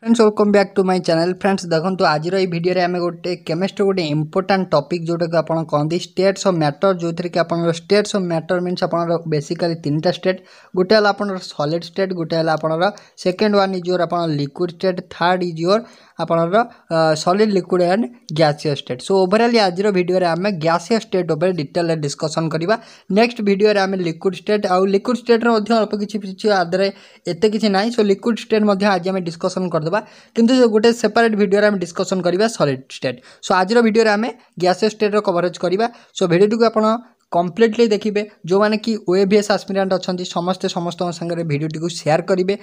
friends welcome back to my channel friends দেখন্তু আজির এই ভিডিওরে আমি গোটে কেমিস্ট্রি গোটে ইম্পর্টাট টপিক যেটাকে আপনার কহতি স্টেটস অফ ম্যাটর যেথিরে কি আপনার স্টেটস অফ ম্যাটর মিনস আপনার বেসিকালি তিনটা স্টেট গোটে হল আপনার সলিড স্টেট গোটে হল আপনার সেকেন্ড ওয়ান ইজ ইয়োর আপনার liquid state third is your আপনার সলিড লিকুইড অ্যান্ড গ্যাসীয় স্টেট সো ওভরঅলি আজির ভিডিওরে আমি গ্যাসীয় স্টেট উপরে ডিটেল ডিসকসন করা নেক্সট ভিডিওরে আমি লিকুইড স্টেট আউ লিকুইড স্টেট্রে অল্প কিছু কিছু আধারে এতে কিছু নাই সো লিকুইড স্টেট আজ আমি ডিসকসন করে କରିଦେବା କିନ୍ତୁ ଗୋଟେ ସେପାରେଟ୍ ଭିଡ଼ିଓରେ ଆମେ ଡିସ୍କସନ୍ କରିବା ସଲିଡ୍ ଷ୍ଟେଟ୍ ସୋ ଆଜିର ଭିଡ଼ିଓରେ ଆମେ ଗ୍ୟାସିୟସ୍ ଷ୍ଟେଟ୍ର କଭରେଜ୍ କରିବା ସୋ ଭିଡ଼ିଓଟିକୁ ଆପଣ কমপ্লিটলি দেখবে যে কি ওএভিএস আসপিরাট অনেক সমস্তে সমস্ত সাথে ভিডিওটি সেয়ার করবে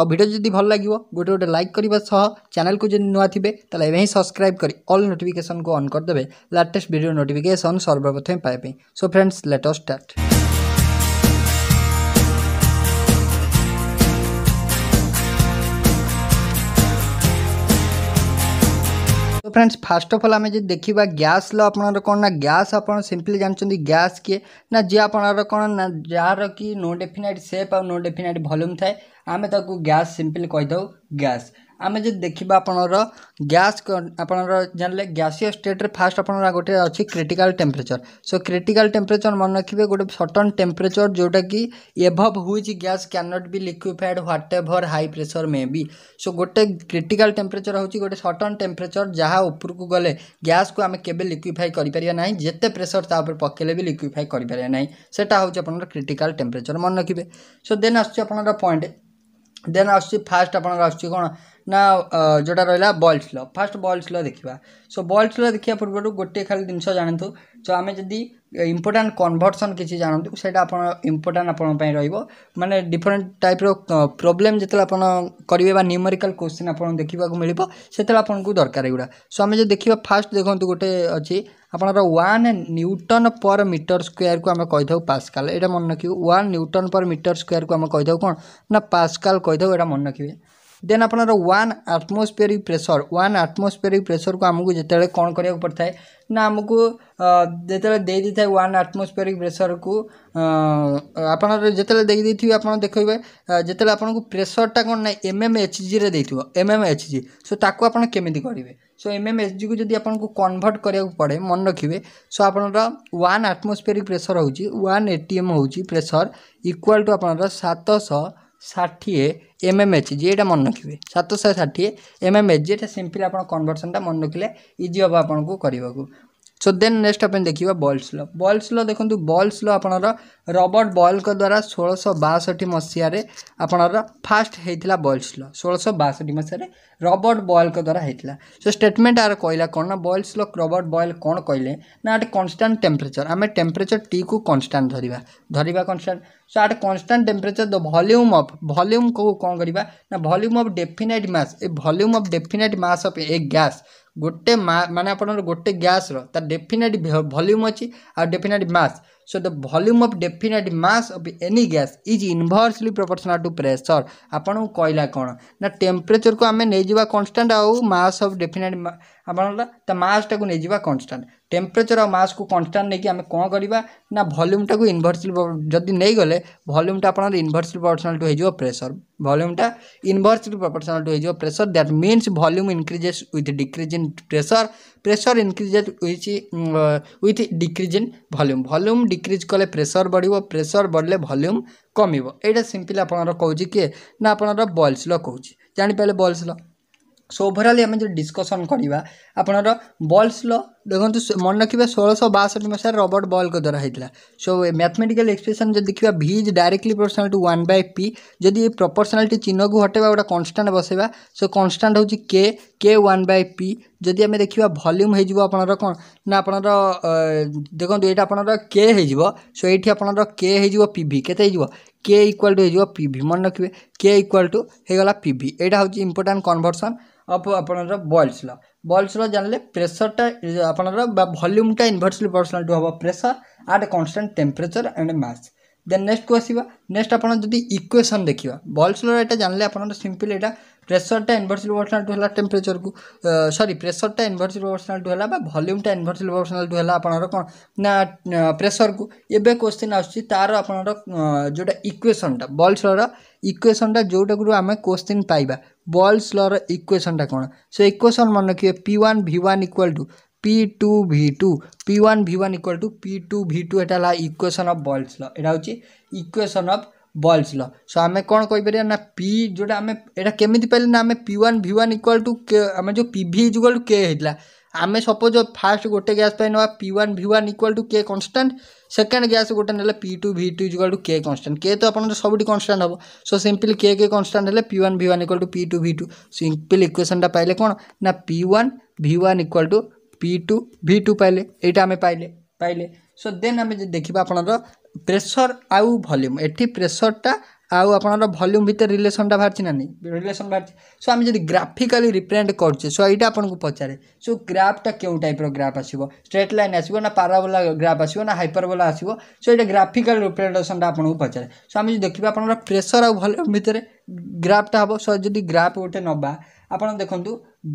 আডিও যদি ভাল লাগবে গোটে গোটে লাইক করা সহ চ্যানেলকে যদি নূয়া থাকবে তাহলে এবার হি সবসক্রাইব করে অল নোটিফিকেসন কু অন করেদেবে লেটেস্ট ভিডিও নোটিফিকেসন সর্বপ্রথমে পাইপ so friends let start friends first of all আমি যদি দেখিবা গ্যাস ল আপনার কোণ না গ্যাস আপনার সিম্পলি জাঁচান গ্যাস কি না যে আপনার কোণ না যার কি no definite shape or no definite volume থাকে ଆମେ ତାକୁ ଗ୍ୟାସ୍ ସିମ୍ପଲି କହିଥାଉ ଗ୍ୟାସ୍ ଆମେ ଯଦି ଦେଖିବା ଆପଣର ଗ୍ୟାସ୍ ଆପଣର ଜାଣିଲେ ଗ୍ୟାସିୟସ୍ ଷ୍ଟେଟ୍ରେ ଫାଷ୍ଟ ଆପଣଙ୍କର ଗୋଟେ ଅଛି critical temperature so critical temperature ମନେ ରଖିବେ ଗୋଟେ ସଟନ୍ ଟେମ୍ପରେଚର୍ ଯେଉଁଟାକି above which gas can not be liquefied whatever high pressure may be so ଗୋଟେ କ୍ରିଟିକାଲ୍ ଟେମ୍ପରେଚର୍ ହେଉଛି ଗୋଟେ ସଟନ୍ ଟେମ୍ପରେଚର୍ ଯାହା ଉପରକୁ ଗଲେ ଗ୍ୟାସ୍କୁ ଆମେ କେବେ ଲିକ୍ୟୁଫାଏ କରିପାରିବା ନାହିଁ ଯେତେ ପ୍ରେସର୍ ତା ଉପରେ ପକେଇଲେ ବି ଲିକ୍ୟୁଫାଏ କରିପାରିବା ନାହିଁ ସେଟା ହେଉଛି ଆପଣଙ୍କର କ୍ରିଟିକାଲ୍ ଟେମ୍ପରେଚର୍ ମନେ ରଖିବେ ସୋ ଦେନ୍ ଆସୁଛି ଆପଣଙ୍କର ପଏଣ୍ଟ ଦେନ୍ ଆସୁଛି ଫାର୍ଷ୍ଟ ଆପଣଙ୍କର ଆସୁଛି କ'ଣ ନା ଯେଉଁଟା ରହିଲା Boyle's law first Boyle's law ଦେଖିବା ସୋ ବଲ୍ସ ଲ ଦେଖିବା ପୂର୍ବରୁ ଗୋଟିଏ ଖାଲି ଜିନିଷ ଜାଣନ୍ତୁ ସୋ ଆମେ ଯଦି ଇମ୍ପୋର୍ଟାଣ୍ଟ କନଭର୍ସନ୍ କିଛି ଜାଣନ୍ତୁ ସେଇଟା ଆପଣ ଇମ୍ପୋର୍ଟାଣ୍ଟ ଆପଣଙ୍କ ପାଇଁ ରହିବ ମାନେ ଡିଫରେଣ୍ଟ ଟାଇପ୍ର ପ୍ରୋବ୍ଲେମ୍ ଯେତେବେଳେ ଆପଣ କରିବେ ବା ନ୍ୟୁମେରିକାଲ୍ କୋଶ୍ଚିନ୍ ଆପଣଙ୍କୁ ଦେଖିବାକୁ ମିଳିବ ସେତେବେଳେ ଆପଣଙ୍କୁ ଦରକାର ଏଗୁଡ଼ା ସୋ ଆମେ ଯଦି ଦେଖିବା ଫାଷ୍ଟ ଦେଖନ୍ତୁ ଗୋଟେ ଅଛି ଆପଣଙ୍କର ୱାନ୍ ନ୍ୟୁଟନ୍ ପର୍ ମିଟର ସ୍କୋୟାର୍କୁ ଆମେ କହିଥାଉ ପାସ୍କାଲ୍ ଏଇଟା ମନେ ରଖିବେ ୱାନ୍ ନ୍ୟୁଟନ୍ ପର୍ ମିଟର ସ୍କୋୟାର୍କୁ ଆମେ କହିଥାଉ କ'ଣ ନା ପାସ୍କାଲ୍ କହିଥାଉ ଏଇଟା ମନେ ରଖିବେ ଦେନ୍ ଆପଣଙ୍କର one atmospheric pressure one atmospheric ପ୍ରେସରକୁ ଆମକୁ ଯେତେବେଳେ କ'ଣ କରିବାକୁ ପଡ଼ିଥାଏ ନା ଆମକୁ ଯେତେବେଳେ ଦେଇ ଦେଇଥାଏ ୱାନ୍ ଆଟମୋସ୍ଫିୟରିକ୍ ପ୍ରେସରକୁ ଆପଣଙ୍କର ଯେତେବେଳେ ଦେଇ ଦେଇଥିବେ ଆପଣ ଦେଖାଇବେ ଯେତେବେଳେ ଆପଣଙ୍କୁ ପ୍ରେସରଟା କ'ଣ ନା ଏମ୍ ଏମ୍ ଏଚ୍ ଜିରେ ଦେଇଥିବ M M H G so ତାକୁ ଆପଣ କେମିତି କରିବେ ସୋ ଏମ୍ ଏମ୍ ଏଚ୍ ଜିକୁ ଯଦି ଆପଣଙ୍କୁ କନଭର୍ଟ କରିବାକୁ ପଡ଼େ ମନେ ରଖିବେ ସୋ ଆପଣଙ୍କର ୱାନ୍ ଆଟମୋସ୍ଫିୟରିକ୍ ପ୍ରେସର ହେଉଛି ୱାନ୍ ଏଟିଏମ୍ ହେଉଛି ପ୍ରେସର ଇକ୍ୱାଲ୍ ଟୁ ଆପଣଙ୍କର ସାତଶହ ଷାଠିଏ ଏମ୍ ଏମ୍ ଏଚ୍ ଜି ଏଇଟା ମନେ ରଖିବେ ସାତଶହ ଷାଠିଏ ଏମ୍ ଏମ୍ ଏଚ୍ ଜି ଏଇଟା ସିମ୍ପଲ୍ ଆପଣ କନ୍ଭର୍ସନ୍ଟା ମନେ ରଖିଲେ ଇଜି ହେବ ଆପଣଙ୍କୁ କରିବାକୁ ಸೊ ದೆನ್ ನೆಕ್ಸ್ಟ್ ಆಪೇನು ଦେଖିବା ବଲ୍ସ ଲ ବଲ୍ସ ଲ ଦେଖନ୍ତୁ ବଲ୍ସ ଲ ଆପଣର ରବର୍ଟ ବଲ୍ଙ୍କ ଦ୍ୱାରା ଷୋଳଶହ ବାଷଠି ମସିହାରେ ଆପଣର ଫାଷ୍ଟ ହେଇଥିଲା ବଲ୍ସ ଲ ଷୋଳଶହ ବାଷଠି ମସିହାରେ ରବର୍ଟ ବଲ୍ଙ୍କ ଦ୍ୱାରା ହେଇଥିଲା ସୋ ଷ୍ଟେଟମେଣ୍ଟ ଆର କହିଲା କ'ଣ ନା ବଲ୍ସ ଲ ରବର୍ଟ ବଏଲ୍ କ'ଣ କହିଲେ ନା ଆଟ୍ କନଷ୍ଟାଣ୍ଟ ଟେମ୍ପରେଚର ଆମେ ଟେମ୍ପରେଚର ଟିକୁ କନଷ୍ଟାଣ୍ଟ ଧରିବା ଧରିବା constant so at constant temperature the volume of ଭଲ୍ୟୁମ୍କୁ କ'ଣ କରିବା ନା volume of definite mass a volume of definite mass of a gas ଗୋଟେ ମାନେ ଆପଣଙ୍କର ଗୋଟେ ଗ୍ୟାସ୍ର ତା ଡେଫିନାଇଟ୍ ଭଲ୍ୟୁମ୍ ଅଛି ଆଉ definite mass so the volume of definite mass of any gas is inversely proportional to pressure ଆପଣଙ୍କୁ କହିଲା କ'ଣ ନା ଟେମ୍ପରେଚର୍କୁ ଆମେ ନେଇଯିବା କନଷ୍ଟାଣ୍ଟ ଆଉ ମାସ୍ ଅଫ୍ ଡେଫିନାଇଟ୍ ଆପଣଙ୍କର ତା ମାସ୍ଟାକୁ ନେଇଯିବା କନଷ୍ଟାଣ୍ଟ টেম্পরেচর আর মাসকে কনস্টান্ট নেই আমি কম করা না ভଲ୍ୟୁমটা ইনভর্সিল যদি নেইগলে ভଲ୍ୟୁমটা আপনার ইনভর্সিল প্রপোর্সনাল টু হয়ে যাব প্রেসর ভଲ୍ୟୁমটা ইনভর্সিল প্রপোর্সনাল টু হয়ে যাব pressure that means volume increases with decrease in pressure pressure increases with with decrease in volume volume decrease কলে প্রেসর বড়ব প্রেসর বড়লে ভଲ୍ୟୁম কমিব এইটা সিম্পল আপনার কৌছি কি না আপনার বয়েলস ল কৌছি জাঁপারে বয়েলস ল সো ওভরালি আমি যদি ডিসকসন করা আপনার বয়েলস ল ଦେଖନ୍ତୁ ମନେ ରଖିବେ ଷୋହଳଶହ ବାଷଠି ମସିହାରେ ରବର୍ଟ ବଲ୍ଙ୍କ ଦ୍ୱାରା ହେଇଥିଲା ସୋ ମ୍ୟାଥମେଟିକାଲ୍ ଏକ୍ସପ୍ରେସନ୍ ଯଦି ଦେଖିବା V is directly proportional to one by P ଯଦି ଏ ପ୍ରପୋର୍ସନାଲିଟି ଚିହ୍ନକୁ ହଟେଇବା ଗୋଟେ କନଷ୍ଟାଣ୍ଟ ବସେଇବା ସୋ କନଷ୍ଟାଣ୍ଟ ହେଉଛି K K one by P ଯଦି ଆମେ ଦେଖିବା ଭଲ୍ୟୁମ୍ ହେଇଯିବ ଆପଣଙ୍କର କ'ଣ ନା ଆପଣଙ୍କର ଦେଖନ୍ତୁ ଏଇଟା ଆପଣଙ୍କର କେ ହେଇଯିବ ସୋ ଏଇଠି ଆପଣଙ୍କର କେ ହେଇଯିବ ପି ଭି କେତେ ହେଇଯିବ କେ ଇକ୍ୱାଲ୍ ଟୁ ହେଇଯିବ ପି ଭି ମନେ ରଖିବେ କେ ଇକ୍ୱାଲ୍ ଟୁ ହେଇଗଲା ପି ଭି ଏଇଟା ହେଉଛି ଇମ୍ପୋର୍ଟାଣ୍ଟ କନଭର୍ସନ୍ ଅଫ୍ ଆପଣଙ୍କର ବଏଲ୍ସ ଲ ବଲ୍ ସ୍ଲୋ ଜାଣିଲେ ପ୍ରେସରଟା ଆପଣଙ୍କର ବା ଭଲ୍ୟୁମ୍ଟା ଇନଭର୍ସଲି ପ୍ରପୋର୍ସନାଲ୍ ଟୁ ହେବ pressure at constant temperature and mass then ନେକ୍ସଟକୁ ଆସିବା ନେକ୍ସଟ ଆପଣ ଯଦି ଇକ୍ୱେସନ୍ ଦେଖିବା ବଲ୍ ସ୍ଲୋର ଏଇଟା ଜାଣିଲେ ଆପଣଙ୍କର ସିମ୍ପଲି ଏଇଟା ପ୍ରେସରଟା ଇନଭର୍ସିଲ ପ୍ରପୋର୍ସନାଲ୍ ଟୁ ହେଲା ଟେମ୍ପରେଚରକୁ ସରି ପ୍ରେସରଟା ଇନଭର୍ସିଲ ପ୍ରପୋର୍ସନାଲ୍ ଟୁ ହେଲା ବା ଭଲ୍ୟୁମ୍ଟା ଇନଭର୍ସିଲ ପ୍ରପୋର୍ସନାଲ୍ ଟୁ ହେଲା ଆପଣଙ୍କର କ'ଣ ନା ପ୍ରେସରକୁ ଏବେ କୋଶ୍ଚିନ୍ ଆସୁଛି ତା'ର ଆପଣଙ୍କର ଯେଉଁଟା ଇକ୍ୱେସନ୍ଟା ବଲ୍ସର ଇକ୍ୱେସନ୍ଟା ଯେଉଁଟାକୁ ଆମେ କୋଶ୍ଚିନ୍ ପାଇବା ବଲ୍ସର ଇକ୍ୱେସନ୍ଟା କ'ଣ ସେ ଇକ୍ୱେସନ୍ ମନେ ରଖିବେ P one V one equal to P two V two P one V one equal to P two V two এটা হল ইকুয়েশন অফ বয়েলস ল এটা হচ্ছে equation of Boyle's law so ଆମେ କ'ଣ କହିପାରିବା ନା ପି ଯେଉଁଟା ଆମେ ଏଇଟା କେମିତି ପାଇଲେ ନା ଆମେ P one V one equal to K ଆମେ ଯେଉଁ P V is equal to K ହେଇଥିଲା ଆମେ ସପୋଜ୍ ଫାର୍ଷ୍ଟ ଗୋଟେ ଗ୍ୟାସ୍ ପାଇଁ ନେବା P one V one equal to K constant second gas ଗୋଟେ ନେଲେ P two V two equal to K constant K ତ ଆପଣଙ୍କର ସବୁଠି କନଷ୍ଟାଣ୍ଟ ହେବ so simply K K constant ହେଲେ P one V one equal to P two V two simple ଇକ୍ୱେସନ୍ଟା ପାଇଲେ କ'ଣ ନା P one V one equal to P two V two ପାଇଲେ ଏଇଟା ଆମେ ପାଇଲେ ପାଇଲେ ସୋ ଦେନ୍ ଆମେ ଯଦି ଦେଖିବା ଆପଣର ପ୍ରେସର ଆଉ ଭଲ୍ୟୁମ୍ ଏଠି ପ୍ରେସରଟା ଆଉ ଆପଣର ଭଲ୍ୟୁମ୍ ଭିତରେ ରିଲେସନଟା ବାହାରିଛି ନା ନାହିଁ ରିଲେସନ ବାହାରିଛି ସୋ ଆମେ ଯଦି ଗ୍ରାଫିକାଲି ରିପ୍ରେଜେଣ୍ଟ କରୁଛେ ସୋ ଏଇଟା ଆପଣଙ୍କୁ ପଚାରେ ସୋ ଗ୍ରାଫ୍ଟା କେଉଁ ଟାଇପ୍ର ଗ୍ରାଫ୍ ଆସିବ ଷ୍ଟ୍ରେଟ୍ ଲାଇନ୍ ଆସିବ ନା ପାରାବୋଲା ଗ୍ରାଫ୍ ଆସିବ ନା ହାଇପରବୋଲା ଆସିବ ସୋ ଏଇଟା ଗ୍ରାଫିକାଲ ରିପ୍ରେଜେଣ୍ଟେସନଟା ଆପଣଙ୍କୁ ପଚାରେ ସୋ ଆମେ ଯଦି ଦେଖିବା ଆପଣଙ୍କର ପ୍ରେସର ଆଉ ଭଲ୍ୟୁମ୍ ଭିତରେ ଗ୍ରାଫ୍ଟା ହେବ ସୋ ଯଦି ଗ୍ରାଫ୍ ଗୋଟେ ନେବା ଆପଣ ଦେଖନ୍ତୁ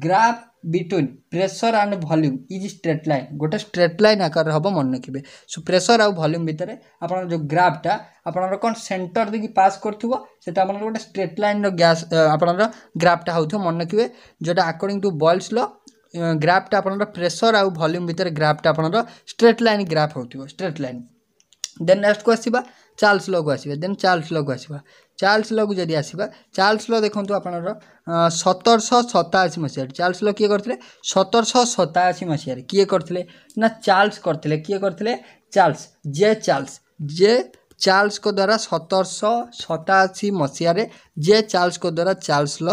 graph between pressure and volume is straight line ଗୋଟେ ଷ୍ଟ୍ରେଟ୍ ଲାଇନ୍ ଆକାରରେ ହେବ ମନେ ରଖିବେ ସୋ ପ୍ରେସର ଆଉ ଭଲ୍ୟୁମ୍ ଭିତରେ ଆପଣଙ୍କର ଯେଉଁ ଗ୍ରାଫ୍ଟା ଆପଣଙ୍କର କ'ଣ ସେଣ୍ଟର ଦେଇକି ପାସ୍ କରୁଥିବ ସେଟା ଆପଣଙ୍କର ଗୋଟେ ଷ୍ଟ୍ରେଟ୍ ଲାଇନ୍ର ଗ୍ୟାସ୍ ଆପଣଙ୍କର ଗ୍ରାଫ୍ଟା ହେଉଥିବ ମନେ ରଖିବେ ଯେଉଁଟା ଆକର୍ଡ଼ିଂ ଟୁ ବଏଲ୍ସ ଲ ଗ୍ରାଫ୍ଟା ଆପଣଙ୍କର ପ୍ରେସର ଆଉ ଭଲ୍ୟୁମ୍ ଭିତରେ ଗ୍ରାଫ୍ଟା ଆପଣଙ୍କର ଷ୍ଟ୍ରେଟ୍ ଲାଇନ୍ ଗ୍ରାଫ୍ ହେଉଥିବ ଷ୍ଟ୍ରେଟ୍ ଲାଇନ୍ ଦେନ୍ ନେକ୍ସଟକୁ ଆସିବା ଚାର୍ଲସ୍ ଲକୁ ଆସିବା ଦେନ୍ ଚାର୍ଲସ୍ ଲକୁ ଆସିବା ଚାର୍ଲସ୍ ଲକୁ ଯଦି ଆସିବା ଚାର୍ଲସ୍ ଲ ଦେଖନ୍ତୁ ଆପଣଙ୍କର ସତରଶହ ସତାଅଶୀ ମସିହାରେ ଚାର୍ଲସ୍ ଲ କିଏ କରିଥିଲେ ସତରଶହ ସତାଅଶୀ ମସିହାରେ କିଏ କରିଥିଲେ ନା ଚାର୍ଲସ୍ କରିଥିଲେ କିଏ କରିଥିଲେ ଚାର୍ଲସ୍ ଜେ ଚାର୍ଲସ୍ ଜେ ଚାର୍ଲସ୍ଙ୍କ ଦ୍ୱାରା ସତରଶହ ସତାଅଶୀ ମସିହାରେ ଜେ ଚାର୍ଲସ୍ଙ୍କ ଦ୍ୱାରା ଚାର୍ଲସ୍ ଲ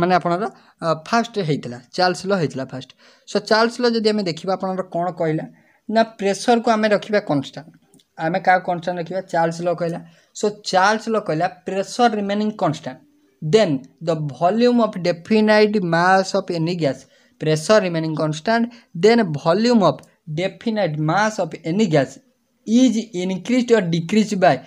ମାନେ ଆପଣଙ୍କର ଫାଷ୍ଟ ହେଇଥିଲା ଚାର୍ଲସ୍ ଲ ହେଇଥିଲା ଫାଷ୍ଟ ସୋ ଚାର୍ଲସ୍ ଲ ଯଦି ଆମେ ଦେଖିବା ଆପଣଙ୍କର କ'ଣ କହିଲା ନା ପ୍ରେସରକୁ ଆମେ ରଖିବା କନଷ୍ଟାଣ୍ଟ आम क्या कनस्टाट रखा चार्ल्स ल कहला सो चार्ल्स ल कहला pressure remaining constant then the volume of definite mass of any gas pressure remaining constant then volume of definite mass of any gas is increase or decrease by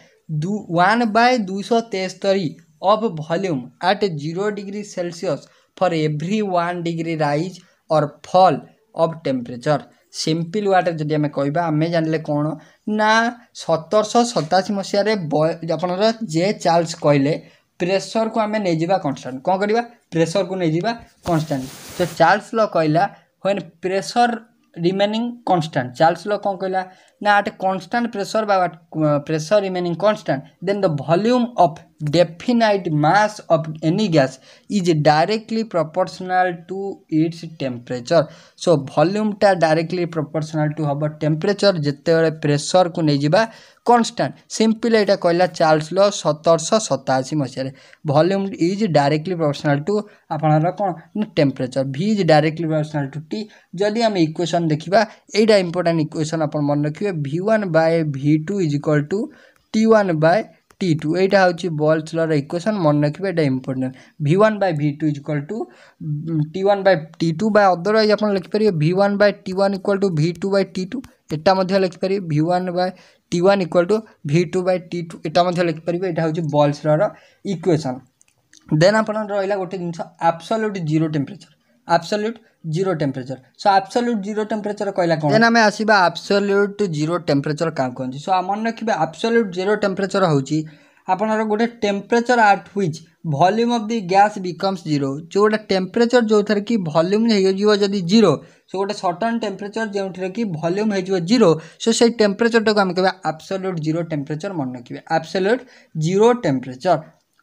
one by दुश तेस्तरी of volume at zero degree Celsius for every one degree rise or fall of temperature ସିମ୍ପିଲ୍ ୱାର୍ଡ଼ରେ ଯଦି ଆମେ କହିବା ଆମେ ଜାଣିଲେ କ'ଣ ନା ସତରଶହ ସତାଅଶୀ ମସିହାରେ ଆପଣଙ୍କର ଜେ ଚାର୍ଲସ୍ କହିଲେ ପ୍ରେସର୍କୁ ଆମେ ନେଇଯିବା କନଷ୍ଟାଣ୍ଟ କ'ଣ କରିବା ପ୍ରେସର୍କୁ ନେଇଯିବା କନଷ୍ଟାଣ୍ଟ ତ ଚାର୍ଲସ୍ ଲ କହିଲା when pressure remaining constant Charles law କ'ଣ କହିଲା now at a constant pressure by what uh, pressure remaining constant then the volume of definite mass of any gas is directly proportional to its temperature so volume ta directly proportional to hobo temperature jete bale pressure ku nei jiba constant simply eta कहला Charles law 1787 मसियारे volume is directly proportional to आपनर कोन temperature v is directly proportional to t जदी हम equation देखिबा एटा important equation आपन मन रखिबे ଦେଖିବେ V one by V two is equal to T one by T two ଏଇଟା ହେଉଛି ବଲ୍ସର ଇକ୍ୱେସନ୍ ମନେ ରଖିବେ ଏଇଟା important V one by V two equal to T one by T two ବା ଅଦରୱାଇଜ୍ ଆପଣ ଲେଖିପାରିବେ V one by T one equal to V two by T two ଏଇଟା ମଧ୍ୟ ଲେଖିପାରିବେ V one by T one equal to V two by T two ଏଇଟା ମଧ୍ୟ ଲେଖିପାରିବେ ଏଇଟା ହେଉଛି ବଲ୍ସର ଇକ୍ୱେସନ୍ ଦେନ୍ ଆପଣଙ୍କର ରହିଲା ଗୋଟେ ଜିନିଷ absolute zero temperature absolute zero temperature so absolute zero temperature କହିଲା କ'ଣ ଦେନ୍ ଆମେ ଆସିବା ଆବସଲ୍ୟୁଟ୍ ଜିରୋ ଟେମ୍ପରେଚର କାଁ କୁହନ୍ତି ସୋ ମନେ ରଖିବେ ଆବସଲ୍ୟୁଟ୍ ଜିରୋ ଟେମ୍ପରେଚର ହେଉଛି ଆପଣଙ୍କର ଗୋଟେ temperature at which volume of the gas becomes zero ଯେଉଁଟା ଟେମ୍ପରେଚର ଯେଉଁଥିରେ କି ଭଲ୍ୟୁମ୍ ହେଇଯିବ ଯଦି ଜିରୋ ସୋ ଗୋଟେ ସଟନ୍ ଟେମ୍ପରେଚର ଯେଉଁଥିରେ କି ଭଲ୍ୟୁମ୍ ହେଇଯିବ ଜିରୋ ସୋ ସେଇ ଟେମ୍ପରେଚରଟାକୁ ଆମେ କହିବା ଆବସଲ୍ୟୁଟ୍ ଜିରୋ ଟେମ୍ପରେଚର ମନେ ରଖିବେ ଆବସଲ୍ୟୁଟ୍ ଜିରୋ ଟେମ୍ପରେଚର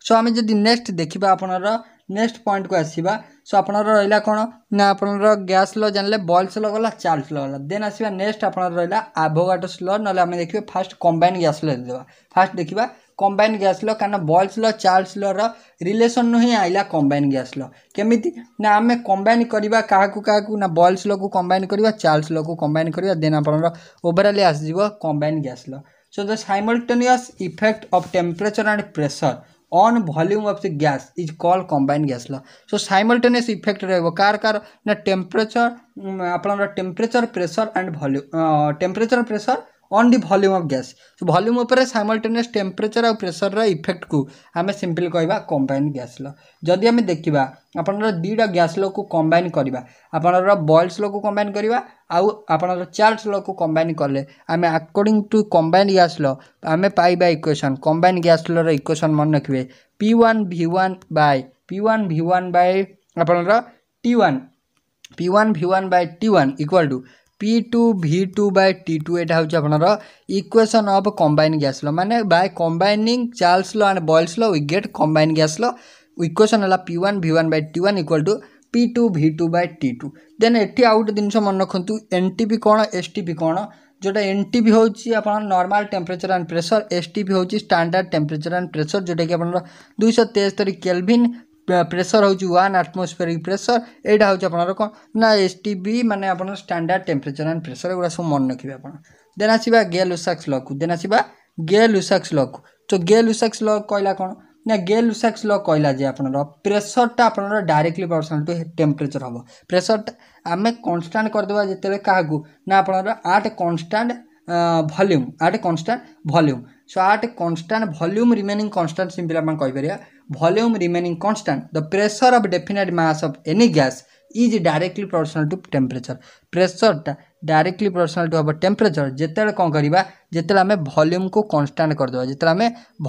ସୋ ଆମେ ଯଦି ନେକ୍ସଟ ଦେଖିବା ଆପଣଙ୍କର ନେକ୍ସଟ ପଏଣ୍ଟକୁ ଆସିବା ସୋ ଆପଣଙ୍କର ରହିଲା କ'ଣ ନା ଆପଣଙ୍କର ଗ୍ୟାସ୍ ଲ ଜାଣିଲେ ବଲ୍ସ ଲ ଗଲା ଚାର୍ଲସ ଲ ଗଲା ଦେନ୍ ଆସିବା ନେକ୍ସଟ ଆପଣଙ୍କର ରହିଲା ଆଭୋଗାଟସ୍ ଲ ନହେଲେ ଆମେ ଦେଖିବା ଫାର୍ଷ୍ଟ କମ୍ବାଇନ୍ ଗ୍ୟାସ୍ ଲ ଦେବା ଫାର୍ଷ୍ଟ ଦେଖିବା କମ୍ବାଇନ୍ ଗ୍ୟାସ୍ ଲ କାରଣ ବଲ୍ସ ଲ ଚାର୍ଲସ ଲର ରିଲେସନ୍ରୁ ହିଁ ଆଇଲା କମ୍ବାଇନ୍ ଗ୍ୟାସ୍ ଲ କେମିତି ନା ଆମେ କମ୍ବାଇନ୍ କରିବା କାହାକୁ କାହାକୁ ନା ବଲ୍ସ ଲକୁ କମ୍ବାଇନ୍ କରିବା ଚାର୍ଲସ ଲକୁ କମ୍ବାଇନ୍ କରିବା ଦେନ୍ ଆପଣଙ୍କର ଓଭରାଲି ଆସିଯିବ combine gas law so the simultaneous effect of temperature and pressure on volume of the gas is call combine gas law so simultaneous effect रहे कार कार ना टेम्परेचर आप temperature pressure and volume temperature pressure on the volume of gas ସେ volume ଉପରେ simultaneous temperature ଆଉ ପ୍ରେସର୍ର ଇଫେକ୍ଟକୁ ଆମେ simply କହିବା କମ୍ବାଇନ୍ ଗ୍ୟାସ୍ ଲ ଯଦି ଆମେ ଦେଖିବା ଆପଣଙ୍କର ଦୁଇଟା ଗ୍ୟାସ୍ ଲକୁ କମ୍ବାଇନ୍ କରିବା ଆପଣଙ୍କର ବଏଲ୍ସ ଲକୁ କମ୍ବାଇନ୍ କରିବା ଆଉ ଆପଣଙ୍କର ଚାର୍ଲସ ଲକୁ କମ୍ବାଇନ୍ କଲେ ଆମେ according to combine gas law ଆମେ ପାଇବା ଇକ୍ୱେସନ୍ କମ୍ବାଇନ୍ ଗ୍ୟାସ୍ ଲର ଇକ୍ୱେସନ୍ ମନେ ରଖିବେ P one V one by P one V one by ଆପଣଙ୍କର T one P one V one by T one equal to P two V two by T two यहाँ हूँ equation of combine gas law मैंने by combining Charles law and Boyle's law we get combine gas law equation है P one V one by T one equal to P two V two by T two then ये आउ गए जिन मन रखु N T कौन S T कौन जोटा एन टी हूँ आप normal temperature and pressure S T हूँ स्टाडार्ड टेम्परेचर एंड प्रेसर जोटा कि आप दुईश तेस्तरी केलभिन प्रेसर हूँ वन आटमोसफेयरिक प्रेसर यहाँ हूँ आप ना एस टी बी मैंने स्टाडार्ड टेम्परेचर एंड प्रेसर एगुरा सब मन रखिए आप देन आसवा गेल उसाक्स लक देन आसवा गेल उसाक्स लक तो गेल उसाक्स लक कहला कौन ना गेल उसाक्स लक कहला जे आपर प्रेसरटा आप डायरेक्टली पर्सनल टू टेम्परेचर हम प्रेसरटा आम कन्स्टाट करदे जिते क्या आपर at constant volume at constant volume so at constant volume remaining constant simply apan koi pariya volume remaining constant the pressure of definite mass of any gas is directly proportional to temperature pressure ta directly proportional to हम temperature जिते कौन करवा जिते आम volume को constant करदे जिते आम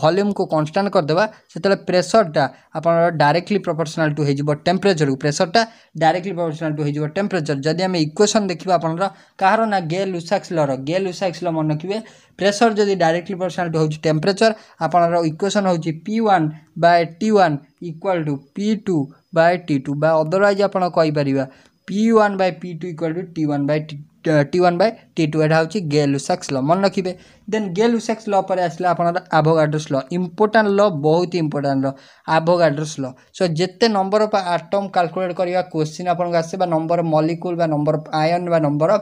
भल्यूम को कनस्टाट करदे से प्रेसरटा आप डायरेक्टली प्रपोर्शनल टू हो टेम्परेचर को प्रेसरटा डायरेक्टली प्रपोर्शनल टू हो टेम्परेचर जदि आम इक्वेसन देखा आप कार ना गे लुसाक्स लर गे लुसाक्स ल मन रखिए प्रेसर जब डायरेक्टली प्रपोर्शनल टू हो टेम्परेचर आपंकर इक्वेसन हो P one by T one equal to P two by T two बा अदरवैज आप कहीपर P one by P two equal to T one by T one by T two এটা হ'ল গেল উচাক্স ল মন ৰখিব দেন গেল উচাক্স ল পৰে আছিলে আপোনাৰ আভগাৰ্ডছ ল ইম্পৰ্টেণ্ট ল বহুত ইম্পৰ্টেণ্ট ল আভগাৰ্ডছ ল চ' যেতিয়া নম্বৰ অফ আটম কালকুলেট কৰিব কুৱেশ্যন আপোনাক আছে বা নম্বৰ অফ মলিকুল বা নম্বৰ অফ আইৰন বা নম্বৰ অফ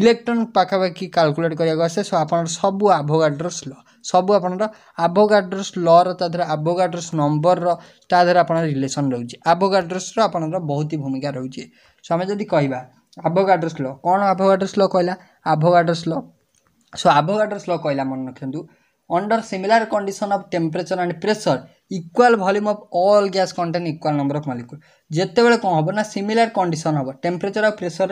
ইলেক্ট্ৰন পাখাপাখি কালকুলেট কৰিব আছে আপোনাৰ চবু আভগাৰ্ডছ ল' ସବୁ ଆପଣଙ୍କର ଆଭୋଗାଡ୍ରସ୍ ଲର ତା ଦେହରେ ଆଭୋଗାଡ୍ରସ୍ ନମ୍ବରର ତା ଦେହରେ ଆପଣଙ୍କର ରିଲେସନ୍ ରହୁଛି ଆଭୋଗାଡ୍ରସ୍ର ଆପଣଙ୍କର ବହୁତ ହି ଭୂମିକା ରହୁଛି ସୋ ଆମେ ଯଦି କହିବା ଆଭୋଗାଡ୍ରସ୍ ଲ କ'ଣ ଆଭୋଗାଡ୍ରସ୍ ଲ କହିଲା ଆଭୋଗାଡ୍ରସ୍ ଲ ସୋ ଆଭୋଗାଡ୍ରସ୍ ଲ କହିଲା ମନେ ରଖନ୍ତୁ under similar condition of temperature and pressure equal volume of all gas contain equal number of molecule যেতবেলে কোন হব না সিমিলার কন্ডিশন হব টেম্পারেচার আর প্রেসর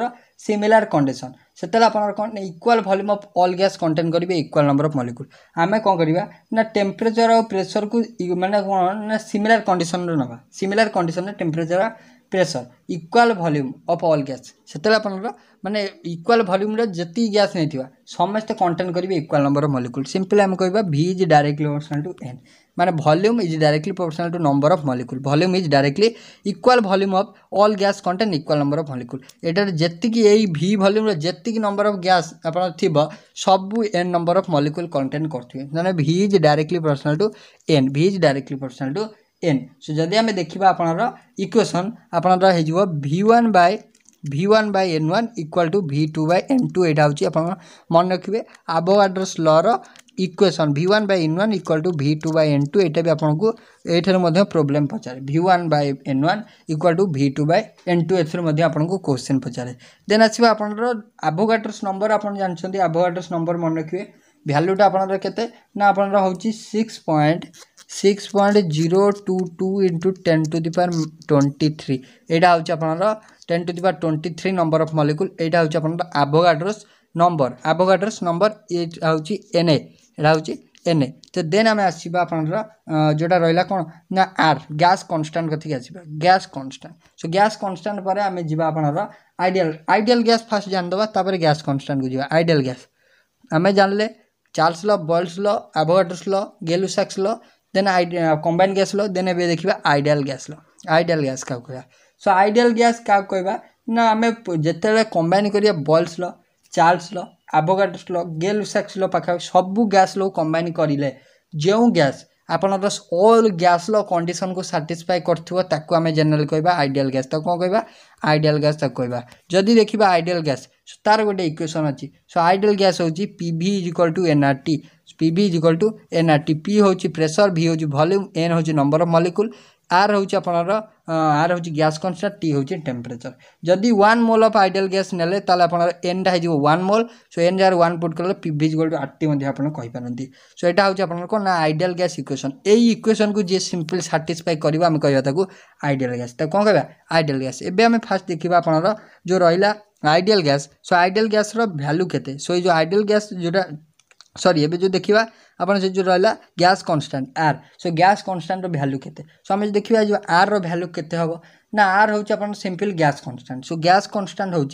সিমিলার কন্ডিশন সেতলে আপনার কোন equal volume of all gas contain করবে ইকুয়াল নম্বর অফ মলিকুল আমি কম করা না টেম্পারেচার আর প্রেসর কু মানে কোণ না সিমিলার কন্ডিশন নেবা similar condition temperature pressure equal volume of all gas ସେତେବେଳେ ଆପଣଙ୍କର ମାନେ ଇକ୍ୱାଲ୍ ଭଲ୍ୟୁମ୍ର ଯେତିକି ଗ୍ୟାସ୍ ନେଇଥିବା ସମସ୍ତେ କଣ୍ଟେନ୍ କରିବେ ଇକ୍ୱାଲ୍ ନମ୍ବର ମଲିକୁଲ୍ ସିମ୍ପଲି ଆମେ କହିବା V is directly proportional to N ମାନେ volume is directly proportional to number of molecule volume is directly equal volume of all gas contain equal number of molecule ଏଠାରେ ଯେତିକି ଏଇ ଭି ଭଲ୍ୟୁମ୍ର ଯେତିକି number of gas ଆପଣ ଥିବ ସବୁ N number of molecule contain କରୁଥିବେ ମାନେ V is directly proportional to N V is directly proportional to N so जदि आम देखा आपणर इक्वेसन आपणर हो one by V one by N one equal to V two by N two यहाँ हूँ मन रखिए आबोगाड्रस लर equation V one by N one equal to V two by N two यहाँ भी आपको ये प्रोब्लेम पचारे V one by N one equal to V two by N two either आपको क्वेश्चन पचारे देन आसो आपणर आबोगाड्रस नंबर आप जानते आबोगाड्रस नंबर मन रखिए भैल्यूटा आपणर के ना आपणर हूँ six point six point zero two two into ten to the power twenty three ଏଇଟା ହେଉଛି ଆପଣଙ୍କର ten to the power twenty three number of molecule ଏଇଟା ହେଉଛି ଆପଣଙ୍କର ଆଭୋଗାଡ୍ରୋସ୍ ନମ୍ବର ଆଭୋଗାଡ୍ରୋସ୍ ନମ୍ବର ଏଇଟା ହେଉଛି ଏନ୍ ଏ ଏଇଟା ହେଉଛି ଏନ୍ ଏ ତ ଦେନ୍ ଆମେ ଆସିବା ଆପଣଙ୍କର ଯେଉଁଟା ରହିଲା କ'ଣ ନା ଆର୍ ଗ୍ୟାସ୍ କନଷ୍ଟାଣ୍ଟ କତିକି ଆସିବା gas constant so gas constant ପରେ ଆମେ ଯିବା ଆପଣଙ୍କର ଆଇଡ଼ିଆଲ୍ ଆଇଡ଼ିଆଲ୍ ଗ୍ୟାସ୍ ଫାଷ୍ଟ ଜାଣିଦେବା ତାପରେ ଗ୍ୟାସ୍ କନଷ୍ଟାଣ୍ଟକୁ ଯିବା ଆଇଡ଼ିଆଲ୍ ଗ୍ୟାସ୍ ଆମେ ଜାଣିଲେ Charles law Boyle's law Avogadro's law Gay Lussac's law then combine gas law then ଏବେ ଦେଖିବା ideal gas law ideal gas କାହାକୁ କହିବା ସୋ ଆଇଡ଼ିଆଲ୍ ଗ୍ୟାସ୍ କାହାକୁ କହିବା ନା ଆମେ ଯେତେବେଳେ କମ୍ବାଇନ୍ କରିବା Boyle's law Charles law Avogadro's law Gay Lussac's law ପାଖାପାଖି ସବୁ ଗ୍ୟାସ୍ ଲକୁ କମ୍ବାଇନ୍ କରିଲେ ଯେଉଁ ଗ୍ୟାସ୍ ଆପଣଙ୍କର ଅଲ୍ ଗ୍ୟାସ୍ର କଣ୍ଡିସନ୍କୁ ସାଟିସ୍ଫାଏ କରିଥିବ ତାକୁ ଆମେ ଜେନେରାଲ୍ କହିବା ଆଇଡ଼ିଆଲ୍ ଗ୍ୟାସ୍ ତାକୁ କ'ଣ କହିବା ଆଇଡ଼ିଆଲ୍ ଗ୍ୟାସ୍ ତାକୁ କହିବା ଯଦି ଦେଖିବା ଆଇଡ଼ିଆଲ୍ ଗ୍ୟାସ୍ ତା'ର ଗୋଟେ ଇକ୍ୱେସନ୍ ଅଛି ସୋ ଆଇଡ଼ିଆଲ୍ ଗ୍ୟାସ୍ ହେଉଛି P V is equal to N R T P V is equal to N R T P ହେଉଛି ପ୍ରେସର୍ ଭି ହେଉଛି ଭଲ୍ୟୁମ୍ ଏନ୍ ହେଉଛି ନମ୍ବର ଅଫ୍ ମଲିକୁଲ୍ ଆର୍ ହେଉଛି ଆପଣଙ୍କର ଆର୍ ହେଉଛି ଗ୍ୟାସ୍ କନ୍ସେଣ୍ଟ ଟି ହେଉଛି ଟେମ୍ପରେଚର ଯଦି one mole of ideal gas ନେଲେ ତାହେଲେ ଆପଣଙ୍କର ଏନ୍ଟା ହେଇଯିବ ୱାନ୍ ମୋଲ୍ ସୋ ଏନ୍ ଯାହାର ୱାନ୍ ପୁଟ୍ କଲେ ପିଭି ଗୋଲ୍ଡ ଆର୍ଟି ମଧ୍ୟ ଆପଣ କହିପାରନ୍ତି ସୋ ଏଇଟା ହେଉଛି ଆପଣଙ୍କର କ'ଣ ନା ଆଇଡ଼ିଆଲ ଗ୍ୟାସ୍ ଇକ୍ୱେସନ୍ ଏଇ ଇକ୍ୱେସନ୍କୁ ଯିଏ ସିମ୍ପଲି ସାଟିସ୍ଫାଏ କରିବ ଆମେ କହିବା ତାକୁ ଆଇଡ଼ିଆଲ ଗ୍ୟାସ୍ ତାକୁ କ'ଣ କହିବା ଆଇଡ଼ିଆଲ ଗ୍ୟାସ୍ ଏବେ ଆମେ ଫାଷ୍ଟ ଦେଖିବା ଆପଣଙ୍କର ଯେଉଁ ରହିଲା ଆଇଡ଼ିଆଲ ଗ୍ୟାସ୍ ସୋ ଆଇଡ଼ିଆଲ ଗ୍ୟାସ୍ର ଭ୍ୟାଲୁ କେତେ ସୋ ଏଇ ଯେଉଁ ଆଇଡ଼ିଆଲ ଗ୍ୟାସ୍ ଯେଉଁଟା सरी एवं जो देखा आप से जो रहा gas constant R so gas constant value के सो आम देखा जो आर रैल्यू के ना आर हूँ आप simple gas constant so gas constant हूँ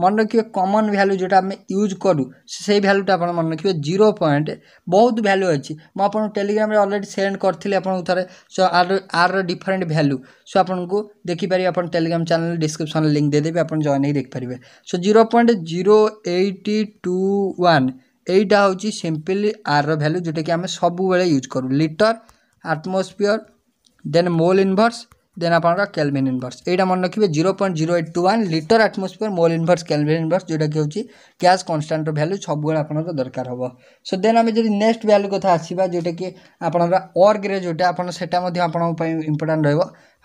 मन रखिए कमन भैल्यू जोटा आम यूज करूँ से भैल्यूटा आप मन रखिए जीरो पॉइंट बहुत भैल्यू अच्छी मुझे टेलीग्राम अलरेडी सेंड करी आपको थे सो R R different value so आपको देखिपर आप टेलीग्राम चैनल डिस्क्रिप्सन लिंक देदेवी आप जॉइन हो देखिपारे so zero point zero eight two one এইটা হচ্ছে সিম্পলি আর্র ভ্যালু যেটাকি আমি সবুলে ইউজ করু লিটর আটমোসফিয়র দেন মোল ইনভর্স দেন আপনার ক্যালভিন ইনভর্স এইটা মনে রাখবে zero point zero eight two one litre atmosphere mole inverse kelvin inverse যেটাকি হচ্ছে গ্যাস কনস্টান্টর ভ্যালু সবুলে আপনার দরকার হব সো দেন আমি যদি নেক্সট ভ্যালু কথা আসবা যেটাকি আপনার অর্গরে যেটা আপনার সেটা আপনার ইম্পর্টাট রহব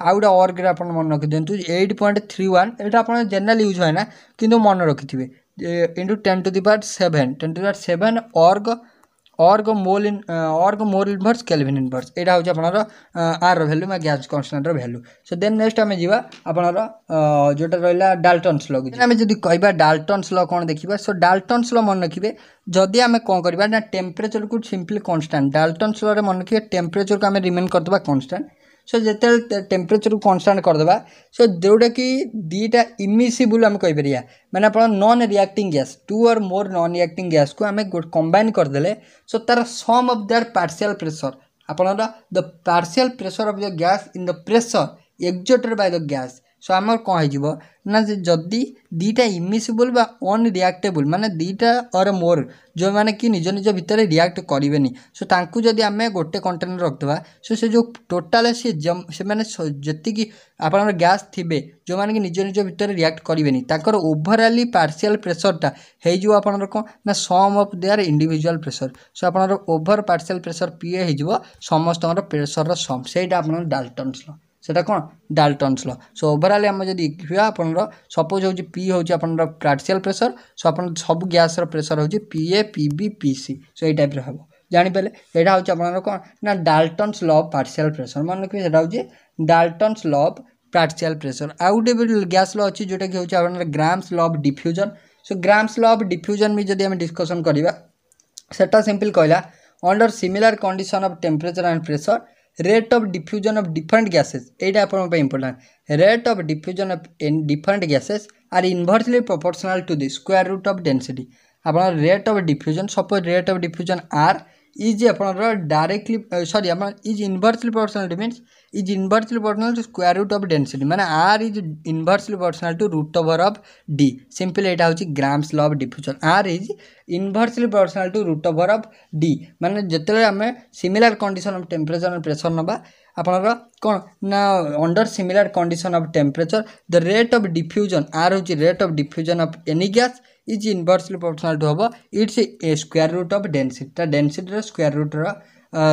আউ গোটা অর্গরে আপনার মনে রাখি দিও এইট পয়েন্ট থ্রি ওয়ান এটা আপনার জেনারেল ইউজ হয় না কিন্তু মনে রাখি into ten to the power seven ten to the power seven erg erg मोल इन अर्ग मोल इनभर्स केल्विन इनभर्स यहाँ हूँ आपंर आर भैल्यू मैं गैस कन्सटेन्ट्र भैल्यू सो दे नेक्स्ट आम जावा आपंर जोटा रहा डाल्टन्स ल आम जब कह डाल्टन्स ल देखा सो डाल्टन्स ल मन रखिए जदि आम कौन करवा टेम्परेचर को सिंपली कन्स्टाट डाल्टन्स ल मन रखिए टेम्परेचर को आम रिमेन करदे कन्स्टाट ସୋ ଯେତେବେଳେ ଟେମ୍ପରେଚର୍କୁ କନଷ୍ଟାଣ୍ଟ କରିଦେବା ସୋ ଯେଉଁଟାକି ଦୁଇଟା ଇମିସିବୁଲ୍ ଆମେ କହିପାରିବା ମାନେ ଆପଣ non reacting gas two or more non reacting ଗ୍ୟାସ୍କୁ ଆମେ କମ୍ବାଇନ୍ କରିଦେଲେ ସୋ ତା'ର sum of their partial pressure ଆପଣଙ୍କର the partial pressure of the gas in the pressure exerted by the gas so আমার କ'ଣ ହେଇଯିବ ନା ଯଦି ଦୁଇଟା ଇମିସିବୁଲ୍ ବା ଅନ୍ରିଆକ୍ଟେବୁଲ୍ ମାନେ ଦୁଇଟା ଅର୍ ମୋର ଯେଉଁମାନେ କି ନିଜ ନିଜ ଭିତରେ ରିଆକ୍ଟ କରିବେନି ସୋ ତାଙ୍କୁ ଯଦି ଆମେ ଗୋଟେ କଣ୍ଟେନର୍ ରଖିଦେବା ସୋ ସେ ଯେଉଁ ଟୋଟାଲ୍ ସେ ସେମାନେ ଯେତିକି ଆପଣଙ୍କର ଗ୍ୟାସ୍ ଥିବେ ଯେଉଁମାନେ କି ନିଜ ନିଜ ଭିତରେ ରିଆକ୍ଟ କରିବେନି ତାଙ୍କର ଓଭରାଲି ପାର୍ସିଆଲ୍ ପ୍ରେସର୍ଟା ହେଇଯିବ ଆପଣଙ୍କର କ'ଣ ନା sum of their individual pressure so ଆପଣଙ୍କର ଓଭର୍ ପାର୍ସିଆଲ୍ ପ୍ରେସର୍ ପିଏ ହେଇଯିବ ସମସ୍ତଙ୍କର ପ୍ରେସର୍ର ସମ୍ ସେଇଟା ଆପଣଙ୍କର ଡାଲ୍ଟନ୍ସ সেটা কোণ ডালটনস ল সো ওভরঅল আমি যদি ইয়া আপনার সপোজ হচ্ছে পি হচ্ছে আপনার প্রার্সিয়াল প্রেসর সো আপনার সব গ্যাসর প্রেসর হচ্ছে P A P B P C so এই টাইপর হব জাঁপারে এটা হচ্ছে আপনার কোণ না Dalton's law of partial pressure মনে রাখবে সেটা হচ্ছে Dalton's law of partial pressure আউ গোটে গ্যাস ল অছি যেটা কি হচ্ছে আপনার Graham's law of diffusion so Graham's law of diffusion বি যদি আমি ডিসকসন করা সেটা সিম্পল কহিলা under similar condition of temperature and pressor rate of diffusion of different gases ଏଇଟା ଆପଣଙ୍କ ପାଇଁ important rate of diffusion of different gases are inversely proportional to the square root of density ଆପଣ rate of diffusion suppose rate of diffusion R is ଆପଣଙ୍କର directly sorry ଆପଣ is inversely proportional to means is inversely proportional to square root of density मैंने R is inversely proportional to root over of D simple यहाँ हूँ Graham's law diffusion R is inversely proportional to root over of D मैंने जिते आम similar condition of temperature and pressure ना ଆପଣଙ୍କର कौन ना under similar condition of temperature the rate of diffusion R हूँ rate of diffusion of any gas is inversely proportional to हम it's a square root of density ତା ଡେନ୍ସିଟିର square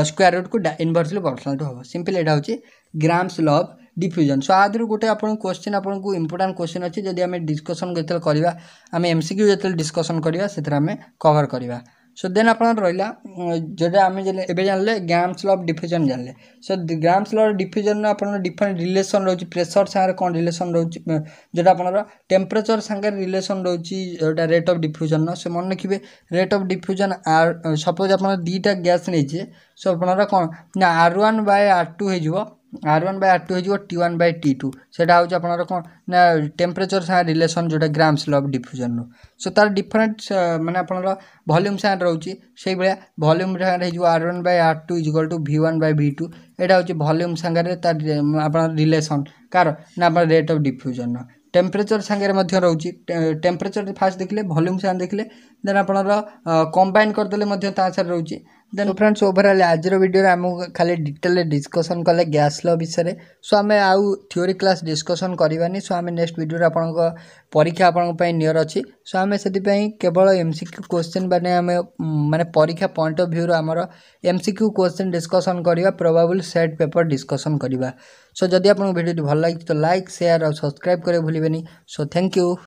square root କୁ inversely proportional to ହେବ simple ଏଇଟା ହେଉଛି Graham's law diffusion so ଆଧିରୁ ଗୋଟେ ଆପଣଙ୍କୁ କ୍ୱେଶ୍ଚିନ୍ ଆପଣଙ୍କୁ ଇମ୍ପୋର୍ଟାଣ୍ଟ କ୍ୱେଶ୍ଚିନ୍ ଅଛି ଯଦି ଆମେ ଡିସ୍କସନ୍ ଯେତେବେଳେ କରିବା ଆମେ ଏମ୍ ସି କ୍ୟୁ ଯେତେବେଳେ ଡିସ୍କସନ୍ କରିବା ସେଥିରେ ଆମେ କଭର୍ କରିବା সো দেন আপনার রহিলা যেটা আমি এবে জানলে গ্রামস ল অফ ডিফ্ୟୁଜନ୍ জানলে সো গ্রামস ল ডিଫ୍ୟୁଜନ୍ର আপনার ডিফরেন্ট রিলেসন রয়েছে প্রেসর সাথে কোণ রিলেসন রয়েছে যেটা আপনার টেম্পরেচর সাথে রিলেসন রয়েছে যেটা রেট অফ ডিফ্ୟୁଜନ୍র সে মনে রাখবে rate of diffusion R suppose আপনার দুইটা গ্যাস নিয়েছে সো আপনার কোণ না R one by R two হয়ে যাব R one by R two ହେଇଯିବ T one by T two ସେଇଟା ହେଉଛି ଆପଣଙ୍କର କ'ଣ ନା ଟେମ୍ପରେଚର୍ ସାଙ୍ଗେ ରିଲେସନ୍ ଯେଉଁଟା ଗ୍ରାମ୍ସ ଲ ଅଫ୍ ଡିଫ୍ୟୁଜନ୍ରୁ ସୋ ତା'ର ଡିଫରେଣ୍ଟ ମାନେ ଆପଣଙ୍କର ଭଲ୍ୟୁମ୍ ସାଙ୍ଗରେ ରହୁଛି ସେଇଭଳିଆ ଭଲ୍ୟୁମ୍ ସାଙ୍ଗରେ ହେଇଯିବ R one by R two is equal to V one by V two ଏଇଟା ହେଉଛି ଭଲ୍ୟୁମ୍ ସାଙ୍ଗରେ ତା ଆପଣଙ୍କର ରିଲେସନ୍ କାହାର ନା ଆପଣ ରେଟ୍ ଅଫ୍ ଡିଫ୍ୟୁଜନ୍ର ଟେମ୍ପରେଚର୍ ସାଙ୍ଗରେ ମଧ୍ୟ ରହୁଛି ଟେମ୍ପରେଚର୍ ଫାଷ୍ଟ ଦେଖିଲେ ଭଲ୍ୟୁମ୍ ସାଙ୍ଗରେ ଦେଖିଲେ ଦେନ୍ ଆପଣଙ୍କର କମ୍ବାଇନ୍ କରିଦେଲେ ମଧ୍ୟ ତା ସାଙ୍ଗରେ ରହୁଛି देन फ्रेंड्स ओवरअल आज वीडियो आम खाली डिटेल डिस्कसन कले गैस ल विषय सो आम आउ थोरी क्लास डिस्कसन करवानी सो आम नेक्स्ट भिडियो आप परीक्षा आप नियर अच्छी सो आम से केवल एम सिक्यू क्वेश्चन मैंने आम मैंने परीक्षा पॉइंट अफ भ्यूर आम एम सिक्यू क्वेश्चन डिस्कसन करवा प्रोबाबल सेट पेपर डिस्कसन करवा सो जदि आप भल लगी तो लाइक सेयार और सब्सक्राइब करें भूलें सो थैंक यू